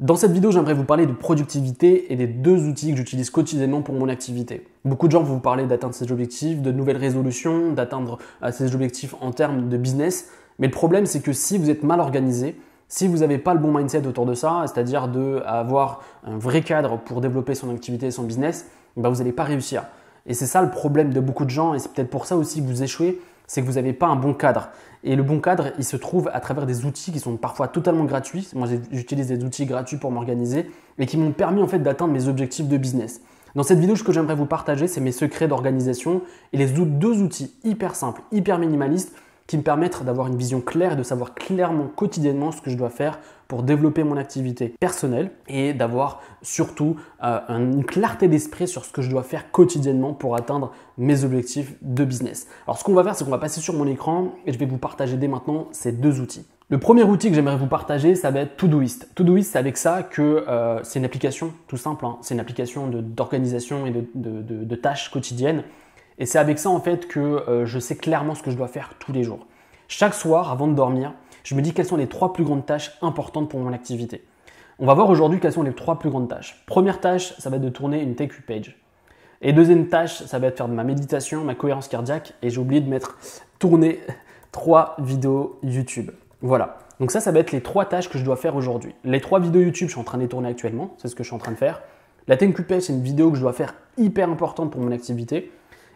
Dans cette vidéo, j'aimerais vous parler de productivité et des deux outils que j'utilise quotidiennement pour mon activité. Beaucoup de gens vont vous parler d'atteindre ses objectifs, de nouvelles résolutions, d'atteindre euh, ses objectifs en termes de business. Mais le problème, c'est que si vous êtes mal organisé, si vous n'avez pas le bon mindset autour de ça, c'est-à-dire d'avoir un vrai cadre pour développer son activité et son business, ben, vous n'allez pas réussir. Et c'est ça le problème de beaucoup de gens, et c'est peut-être pour ça aussi que vous échouez, c'est que vous n'avez pas un bon cadre. Et le bon cadre, il se trouve à travers des outils qui sont parfois totalement gratuits. Moi, j'utilise des outils gratuits pour m'organiser mais qui m'ont permis en fait d'atteindre mes objectifs de business. Dans cette vidéo, ce que j'aimerais vous partager, c'est mes secrets d'organisation et les deux outils hyper simples, hyper minimalistes qui me permettent d'avoir une vision claire et de savoir clairement quotidiennement ce que je dois faire pour développer mon activité personnelle et d'avoir surtout euh, une clarté d'esprit sur ce que je dois faire quotidiennement pour atteindre mes objectifs de business. Alors ce qu'on va faire, c'est qu'on va passer sur mon écran et je vais vous partager dès maintenant ces deux outils. Le premier outil que j'aimerais vous partager, ça va être Todoist. Todoist, c'est avec ça que euh, c'est une application, tout simple, hein. c'est une application d'organisation et de, tâches quotidiennes. Et c'est avec ça en fait que euh, je sais clairement ce que je dois faire tous les jours. Chaque soir, avant de dormir, je me dis quelles sont les trois plus grandes tâches importantes pour mon activité. On va voir aujourd'hui quelles sont les trois plus grandes tâches. Première tâche, ça va être de tourner une TQ page. Et deuxième tâche, ça va être de faire de ma méditation, ma cohérence cardiaque, et j'ai oublié de mettre tourner trois vidéos YouTube. Voilà. Donc ça, ça va être les trois tâches que je dois faire aujourd'hui. Les trois vidéos YouTube, je suis en train de les tourner actuellement, c'est ce que je suis en train de faire. La TQ page, c'est une vidéo que je dois faire hyper importante pour mon activité.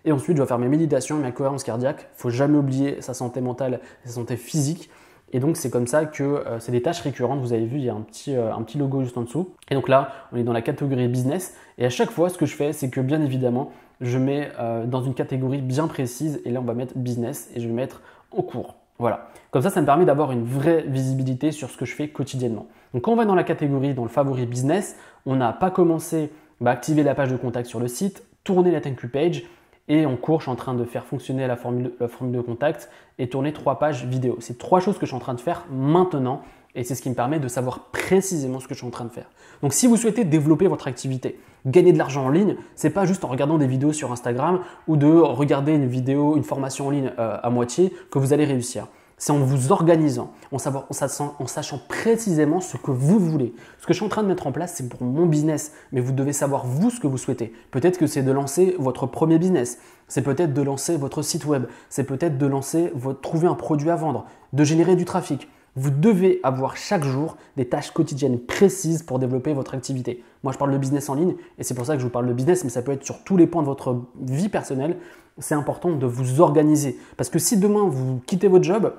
Et ensuite, je dois faire mes méditations, ma cohérence cardiaque. Il Faut jamais oublier sa santé mentale et sa santé physique. Et donc c'est comme ça que euh, c'est des tâches récurrentes. Vous avez vu, il y a un petit, euh, un petit logo juste en dessous. Et donc là, on est dans la catégorie business. Et à chaque fois, ce que je fais, c'est que bien évidemment, je mets euh, dans une catégorie bien précise. Et là, on va mettre business et je vais mettre en cours. Voilà. Comme ça, ça me permet d'avoir une vraie visibilité sur ce que je fais quotidiennement. Donc quand on va dans la catégorie, dans le favori business, on n'a pas commencé bah, à activer la page de contact sur le site, tourner la thank you page et en cours, je suis en train de faire fonctionner la formule, de contact et tourner trois pages vidéo. C'est trois choses que je suis en train de faire maintenant et c'est ce qui me permet de savoir précisément ce que je suis en train de faire. Donc si vous souhaitez développer votre activité, gagner de l'argent en ligne, c'est pas juste en regardant des vidéos sur Instagram ou de regarder une vidéo, une formation en ligne euh, à moitié que vous allez réussir c'est en vous organisant, en, sachant, précisément ce que vous voulez. Ce que je suis en train de mettre en place, c'est pour mon business, mais vous devez savoir vous ce que vous souhaitez. Peut-être que c'est de lancer votre premier business, c'est peut-être de lancer votre site web, c'est peut-être de lancer, votre, trouver un produit à vendre, de générer du trafic. Vous devez avoir chaque jour des tâches quotidiennes précises pour développer votre activité. Moi, je parle de business en ligne et c'est pour ça que je vous parle de business, mais ça peut être sur tous les points de votre vie personnelle. C'est important de vous organiser parce que si demain vous quittez votre job,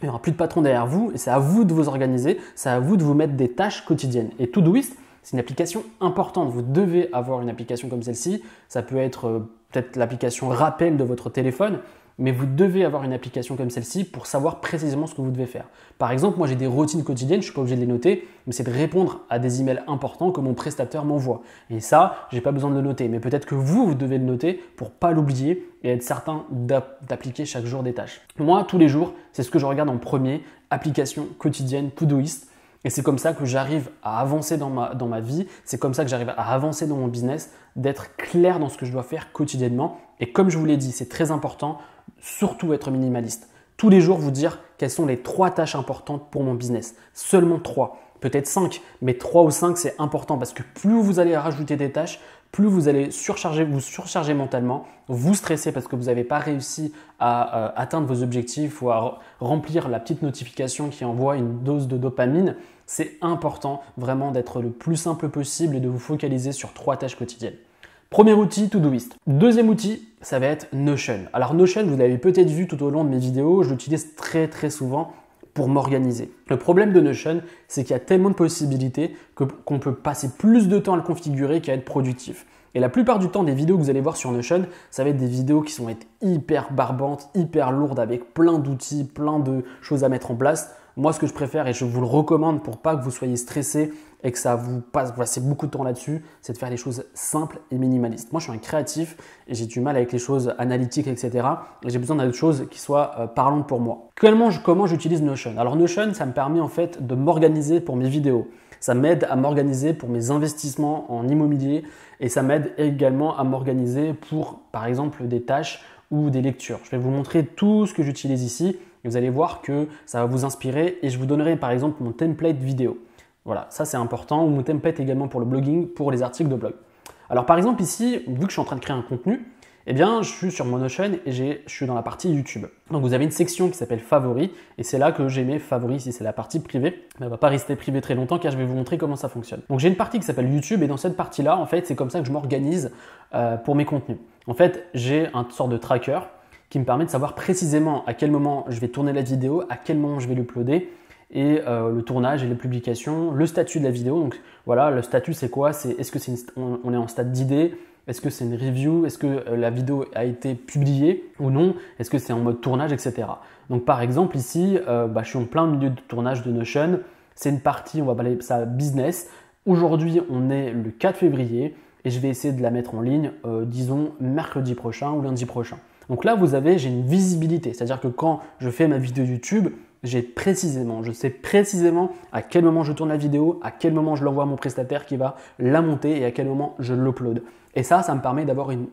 il n'y aura plus de patron derrière vous et c'est à vous de vous organiser, c'est à vous de vous mettre des tâches quotidiennes. Et Todoist, c'est une application importante. Vous devez avoir une application comme celle-ci. Ça peut être euh, peut-être l'application rappel de votre téléphone mais vous devez avoir une application comme celle-ci pour savoir précisément ce que vous devez faire. Par exemple, moi j'ai des routines quotidiennes, je ne suis pas obligé de les noter, mais c'est de répondre à des emails importants que mon prestataire m'envoie. Et ça, je n'ai pas besoin de le noter, mais peut-être que vous, vous devez le noter pour ne pas l'oublier et être certain d'appliquer chaque jour des tâches. Moi, tous les jours, c'est ce que je regarde en premier, application quotidienne Todoist. Et c'est comme ça que j'arrive à avancer dans ma, dans ma vie, c'est comme ça que j'arrive à avancer dans mon business, d'être clair dans ce que je dois faire quotidiennement. Et comme je vous l'ai dit, c'est très important, surtout être minimaliste. Tous les jours, vous dire quelles sont les trois tâches importantes pour mon business. Seulement trois, peut-être cinq, mais trois ou cinq, c'est important parce que plus vous allez rajouter des tâches, plus vous allez surcharger, vous surcharger mentalement, vous stresser parce que vous n'avez pas réussi à euh, atteindre vos objectifs ou à remplir la petite notification qui envoie une dose de dopamine. C'est important vraiment d'être le plus simple possible et de vous focaliser sur trois tâches quotidiennes. Premier outil, Todoist. Deuxième outil, ça va être Notion. Alors Notion, vous l'avez peut-être vu tout au long de mes vidéos, je l'utilise très très souvent pour m'organiser. Le problème de Notion, c'est qu'il y a tellement de possibilités que, qu'on peut passer plus de temps à le configurer qu'à être productif. Et la plupart du temps des vidéos que vous allez voir sur Notion, ça va être des vidéos qui sont être hyper barbantes, hyper lourdes avec plein d'outils, plein de choses à mettre en place. Moi, ce que je préfère et je vous le recommande pour pas que vous soyez stressé et que ça vous passe, beaucoup de temps là-dessus, c'est de faire les choses simples et minimalistes. Moi, je suis un créatif et j'ai du mal avec les choses analytiques, etc. Et j'ai besoin d'autres choses qui soient euh, parlantes pour moi. Comment, comment j'utilise Notion Alors, Notion, ça me permet en fait de m'organiser pour mes vidéos. Ça m'aide à m'organiser pour mes investissements en immobilier et ça m'aide également à m'organiser pour, par exemple, des tâches ou des lectures. Je vais vous montrer tout ce que j'utilise ici vous allez voir que ça va vous inspirer et je vous donnerai par exemple mon template vidéo. Voilà, ça c'est important, ou mon template également pour le blogging, pour les articles de blog. Alors par exemple ici, vu que je suis en train de créer un contenu, eh bien, je suis sur mon et je suis dans la partie YouTube. Donc, vous avez une section qui s'appelle Favoris et c'est là que j'ai mes favoris. Si c'est la partie privée, mais bah, elle va pas rester privée très longtemps car je vais vous montrer comment ça fonctionne. Donc, j'ai une partie qui s'appelle YouTube et dans cette partie-là, en fait, c'est comme ça que je m'organise euh, pour mes contenus. En fait, j'ai un sort de tracker qui me permet de savoir précisément à quel moment je vais tourner la vidéo, à quel moment je vais l'uploader et euh, le tournage et les publications, le statut de la vidéo. Donc voilà, le statut c'est quoi C'est est-ce que c'est on, est en stade d'idée Est-ce que c'est une review Est-ce que euh, la vidéo a été publiée ou non Est-ce que c'est en mode tournage, etc. Donc par exemple ici, euh, bah, je suis en plein milieu de tournage de Notion. C'est une partie, on va parler ça business. Aujourd'hui, on est le 4 février et je vais essayer de la mettre en ligne, disons mercredi prochain ou lundi prochain. Donc là, vous avez, j'ai une visibilité. C'est-à-dire que quand je fais ma vidéo YouTube, j'ai précisément, je sais précisément à quel moment je tourne la vidéo, à quel moment je l'envoie à mon prestataire qui va la monter et à quel moment je l'upload. Et ça, ça me permet d'avoir une,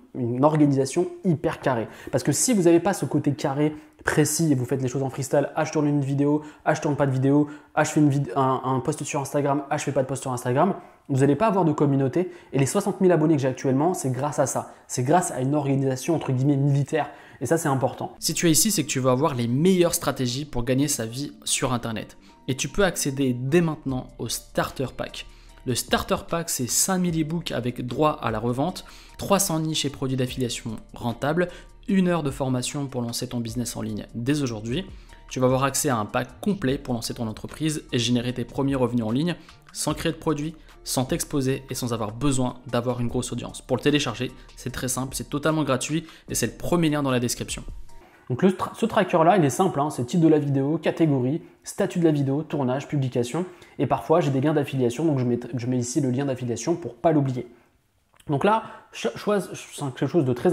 organisation hyper carrée. Parce que si vous n'avez pas ce côté carré précis et vous faites les choses en freestyle, ah je tourne une vidéo, ah je tourne pas de vidéo, ah je fais une un, post sur Instagram, ah je fais pas de post sur Instagram, vous n'allez pas avoir de communauté. Et les 60 000 abonnés que j'ai actuellement, c'est grâce à ça. C'est grâce à une organisation entre guillemets militaire. Et ça, c'est important. Si tu es ici, c'est que tu veux avoir les meilleures stratégies pour gagner sa vie sur Internet. Et tu peux accéder dès maintenant au Starter Pack. Le Starter Pack, c'est 5000 e-books avec droit à la revente, 300 niches et produits d'affiliation rentables, une heure de formation pour lancer ton business en ligne dès aujourd'hui. Tu vas avoir accès à un pack complet pour lancer ton entreprise et générer tes premiers revenus en ligne sans créer de produits, sans t'exposer et sans avoir besoin d'avoir une grosse audience. Pour le télécharger, c'est très simple, c'est totalement gratuit et c'est le premier lien dans la description. Donc ce tracker-là, il est simple, hein, c'est titre de la vidéo, catégorie, statut de la vidéo, tournage, publication, et parfois j'ai des liens d'affiliation, donc je mets, ici le lien d'affiliation pour pas l'oublier. Donc là, c'est quelque chose de très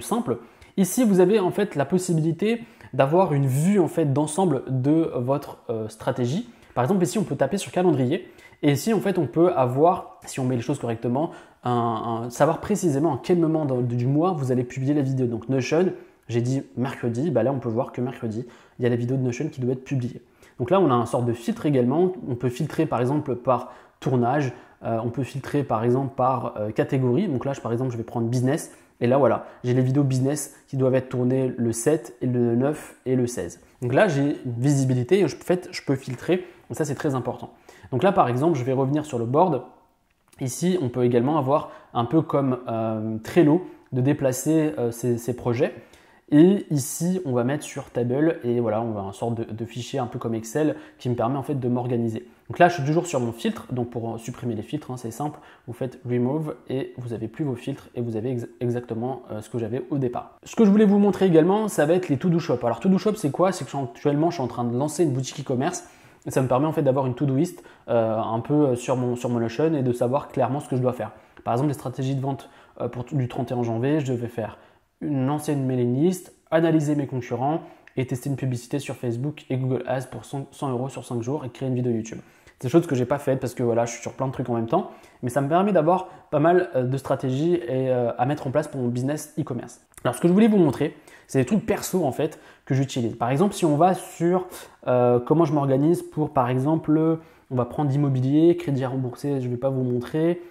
simple. Ici, vous avez en fait la possibilité d'avoir une vue en fait d'ensemble de votre euh, stratégie. Par exemple, ici, on peut taper sur calendrier. Et ici, en fait, on peut avoir, si on met les choses correctement, savoir précisément à quel moment du mois vous allez publier la vidéo. Donc Notion, j'ai dit mercredi, bah là on peut voir que mercredi, il y a la vidéo de Notion qui doit être publiée. Donc là, on a un sorte de filtre également. On peut filtrer par exemple par tournage, euh, on peut filtrer par exemple par euh, catégorie. Donc là, par exemple, je vais prendre business. Et là, voilà, j'ai les vidéos business qui doivent être tournées le 7, le 9 et le 16. Donc là, j'ai une visibilité en fait, je peux filtrer donc ça, c'est très important. Donc là, par exemple, je vais revenir sur le board. Ici, on peut également avoir un peu comme euh, Trello de déplacer ces euh, projets. Et ici, on va mettre sur Table et voilà, on va un sorte de, fichier un peu comme Excel qui me permet en fait de m'organiser. Donc là, je suis toujours sur mon filtre. Donc pour supprimer les filtres, hein, c'est simple. Vous faites remove et vous n'avez plus vos filtres et vous avez exactement euh, ce que j'avais au départ. Ce que je voulais vous montrer également, ça va être les To Do Shop. Alors To Do Shop, c'est quoi C'est que actuellement, je suis en train de lancer une boutique e-commerce ça me permet en fait d'avoir une to-do-list euh, un peu euh, sur mon, sur et de savoir clairement ce que je dois faire. Par exemple, les stratégies de vente euh, pour, du 31 janvier, je devais faire une ancienne mailing list, analyser mes concurrents et tester une publicité sur Facebook et Google Ads pour 100, 100 euros sur 5 jours et créer une vidéo YouTube des choses que j'ai pas faites parce que voilà, je suis sur plein de trucs en même temps. Mais ça me permet d'avoir pas mal euh, de stratégies et, euh, à mettre en place pour mon business e-commerce. Alors ce que je voulais vous montrer, c'est des trucs perso en fait que j'utilise. Par exemple, si on va sur euh, comment je m'organise pour, par exemple, on va prendre l'immobilier, crédit à rembourser, je ne vais pas vous montrer.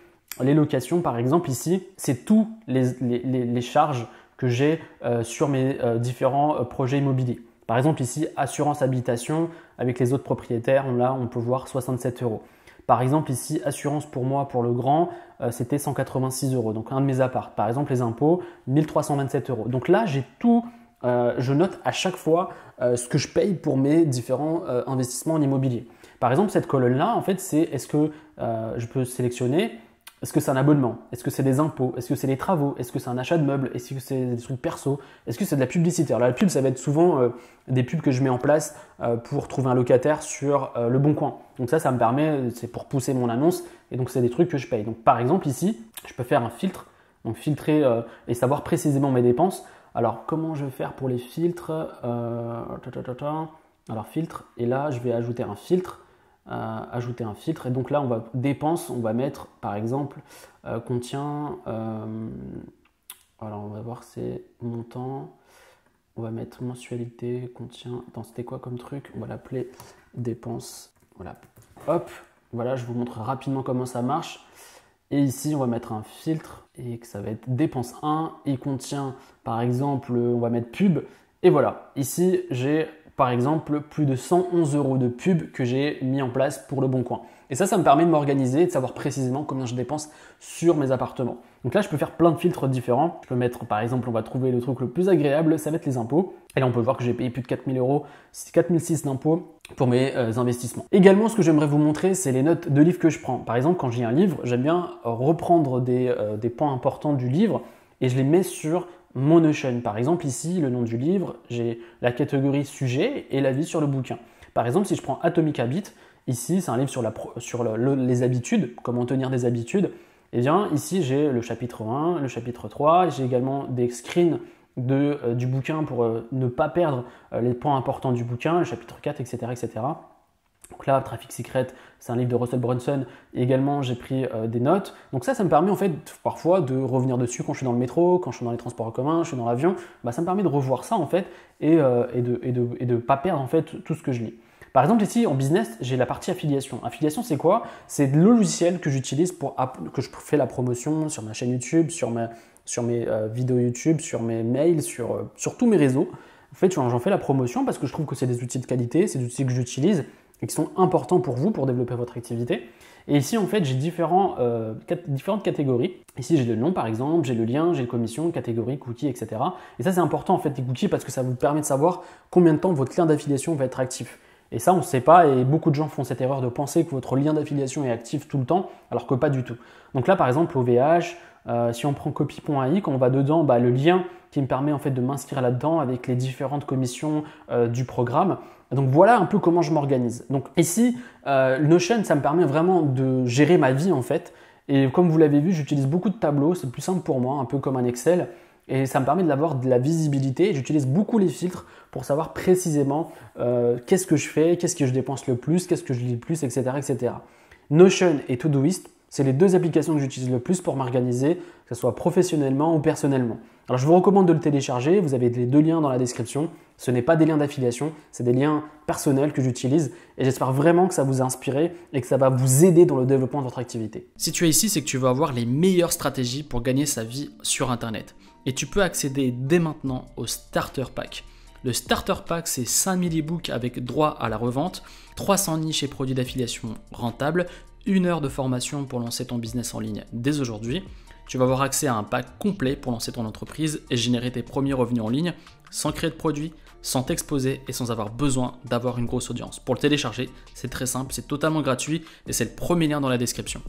Les locations, par exemple, ici, c'est tous les, charges que j'ai sur mes différents projets immobiliers. Par exemple, ici, assurance habitation, avec les autres propriétaires, là, on peut voir 67 euros. Par exemple, ici, assurance pour moi, pour le grand, euh, c'était 186 euros. Donc, un de mes apparts. Par exemple, les impôts, 1327 euros. Donc là, j'ai tout. Euh, je note à chaque fois euh, ce que je paye pour mes différents investissements en immobilier. Par exemple, cette colonne-là, en fait, c'est est-ce que je peux sélectionner est-ce que c'est un abonnement Est-ce que c'est des impôts Est-ce que c'est des travaux Est-ce que c'est un achat de meubles Est-ce que c'est des trucs perso Est-ce que c'est de la publicité Alors la pub, ça va être souvent euh, des pubs que je mets en place euh, pour trouver un locataire sur euh, le bon coin. Donc ça, ça me permet, c'est pour pousser mon annonce et donc c'est des trucs que je paye. Donc par exemple ici, je peux faire un filtre, donc filtrer et savoir précisément mes dépenses. Alors comment je vais faire pour les filtres Alors filtre et là, je vais ajouter un filtre ajouter un filtre. Et donc là, on va dépenses, on va mettre par exemple euh, contient. Euh, alors on va voir c'est montant. On va mettre mensualité contient. Attends, c'était quoi comme truc On va l'appeler dépenses. Voilà. Hop. Voilà, je vous montre rapidement comment ça marche. Et ici, on va mettre un filtre et que ça va être dépense 1. Il contient, par exemple, on va mettre pub. Et voilà, ici j'ai par exemple plus de 111 euros de pub que j'ai mis en place pour le Bon Coin. Et ça, ça me permet de m'organiser et de savoir précisément combien je dépense sur mes appartements. Donc là, je peux faire plein de filtres différents. Je peux mettre, par exemple, on va trouver le truc le plus agréable, ça va être les impôts. Et là, on peut voir que j'ai payé plus de 4000 euros, 4006 d'impôts pour mes euh, investissements. Également, ce que j'aimerais vous montrer, c'est les notes de livres que je prends. Par exemple, quand j'ai un livre, j'aime bien reprendre des, euh, points importants du livre et je les mets sur mon Par exemple, ici, le nom du livre, j'ai la catégorie sujet et la l'avis sur le bouquin. Par exemple, si je prends Atomic Habit, ici, c'est un livre sur, les habitudes, comment tenir des habitudes. Et eh bien, ici, j'ai le chapitre 1, le chapitre 3, j'ai également des screens de, euh, du bouquin pour euh, ne pas perdre euh, les points importants du bouquin, le chapitre 4, etc. etc. Donc là, Trafic Secret, c'est un livre de Russell Brunson. Et également, j'ai pris euh, des notes. Donc ça, ça me permet en fait parfois de revenir dessus quand je suis dans le métro, quand je suis dans les transports en commun, je suis dans l'avion. Bah, ça me permet de revoir ça en fait et, euh, et de ne pas perdre en fait tout ce que je lis. Par exemple, ici en business, j'ai la partie affiliation. Affiliation, c'est quoi C'est le logiciel que j'utilise pour que je fais la promotion sur ma chaîne YouTube, sur, sur mes euh, vidéos YouTube, sur mes mails, sur, sur tous mes réseaux. En fait, j'en fais la promotion parce que je trouve que c'est des outils de qualité, c'est des outils que j'utilise et qui sont importants pour vous pour développer votre activité. Et ici, en fait, j'ai euh, différentes catégories. Ici, j'ai le nom, par exemple, j'ai le lien, j'ai commission, catégorie, cookie, etc. Et ça, c'est important, en fait, les cookies, parce que ça vous permet de savoir combien de temps votre lien d'affiliation va être actif. Et ça, on ne sait pas, et beaucoup de gens font cette erreur de penser que votre lien d'affiliation est actif tout le temps, alors que pas du tout. Donc là, par exemple, au VH, euh, si on prend copy.ai, quand on va dedans, bah, le lien qui me permet en fait de m'inscrire là-dedans avec les différentes commissions euh, du programme. Donc voilà un peu comment je m'organise. Donc ici, euh, Notion, ça me permet vraiment de gérer ma vie en fait. Et comme vous l'avez vu, j'utilise beaucoup de tableaux, c'est plus simple pour moi, un peu comme un Excel. Et ça me permet de l'avoir de la visibilité. J'utilise beaucoup les filtres pour savoir précisément euh, qu'est-ce que je fais, qu'est-ce que je dépense le plus, qu'est-ce que je lis le plus, etc. etc. Notion et Todoist, c'est les deux applications que j'utilise le plus pour m'organiser, que ce soit professionnellement ou personnellement. Alors je vous recommande de le télécharger, vous avez les deux liens dans la description. Ce n'est pas des liens d'affiliation, c'est des liens personnels que j'utilise et j'espère vraiment que ça vous a inspiré et que ça va vous aider dans le développement de votre activité. Si tu es ici, c'est que tu veux avoir les meilleures stratégies pour gagner sa vie sur Internet et tu peux accéder dès maintenant au Starter Pack. Le Starter Pack, c'est 5000 ebooks avec droit à la revente, 300 niches et produits d'affiliation rentables, une heure de formation pour lancer ton business en ligne dès aujourd'hui. Tu vas avoir accès à un pack complet pour lancer ton entreprise et générer tes premiers revenus en ligne sans créer de produits, sans t'exposer et sans avoir besoin d'avoir une grosse audience. Pour le télécharger, c'est très simple, c'est totalement gratuit et c'est le premier lien dans la description.